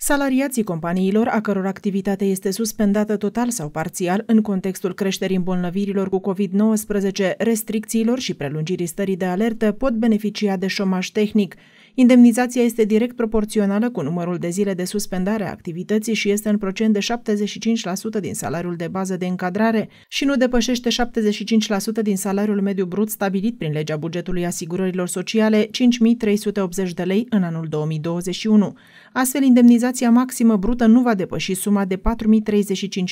Salariații companiilor, a căror activitate este suspendată total sau parțial în contextul creșterii îmbolnăvirilor cu COVID-19, restricțiilor și prelungirii stării de alertă, pot beneficia de șomaj tehnic. Indemnizația este direct proporțională cu numărul de zile de suspendare a activității și este în procent de 75% din salariul de bază de încadrare și nu depășește 75% din salariul mediu brut stabilit prin legea bugetului asigurărilor sociale 5.380 de lei în anul 2021. Astfel, indemnizația maximă brută nu va depăși suma de 4.035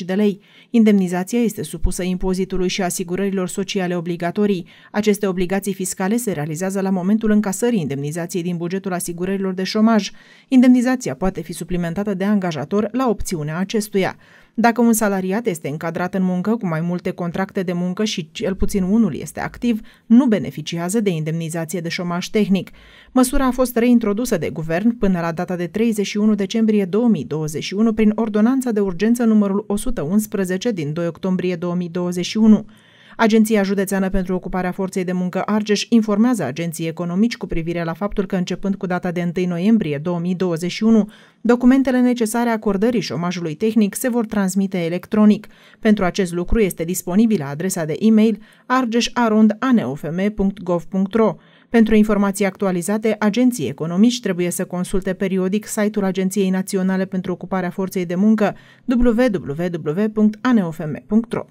de lei. Indemnizația este supusă impozitului și asigurărilor sociale obligatorii. Aceste obligații fiscale se realizează la momentul încasării indemnizației din buget bugetul asigurărilor de șomaj. Indemnizația poate fi suplimentată de angajator la opțiunea acestuia. Dacă un salariat este încadrat în muncă cu mai multe contracte de muncă și cel puțin unul este activ, nu beneficiază de indemnizație de șomaj tehnic. Măsura a fost reintrodusă de guvern până la data de 31 decembrie 2021 prin ordonanța de urgență numărul 111 din 2 octombrie 2021. Agenția Județeană pentru Ocuparea Forței de Muncă Argeș informează agenții economici cu privire la faptul că începând cu data de 1 noiembrie 2021, documentele necesare acordării șomajului tehnic se vor transmite electronic. Pentru acest lucru este disponibilă adresa de e-mail argeșarond.anofm.gov.ro. Pentru informații actualizate, agenții economici trebuie să consulte periodic site-ul Agenției Naționale pentru Ocuparea Forței de Muncă www.aneofm.ro.